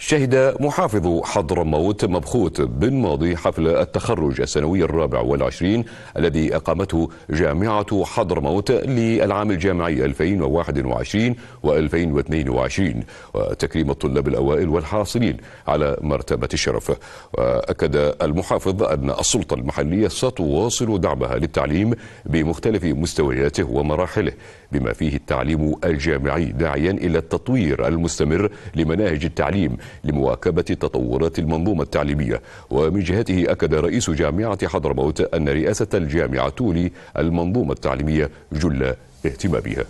شهد محافظ حضرموت مبخوت بن ماضي حفل التخرج السنوي الرابع والعشرين الذي أقامته جامعة حضرموت للعام الجامعي 2021 و2022 وتكريم الطلاب الأوائل والحاصلين على مرتبة الشرف وأكد المحافظ أن السلطة المحلية ستواصل دعمها للتعليم بمختلف مستوياته ومراحله بما فيه التعليم الجامعي داعيا إلى التطوير المستمر لمناهج التعليم لمواكبة تطورات المنظومة التعليمية ومن جهته أكد رئيس جامعة حضرموت أن رئاسة الجامعة تولي المنظومة التعليمية جل اهتمامها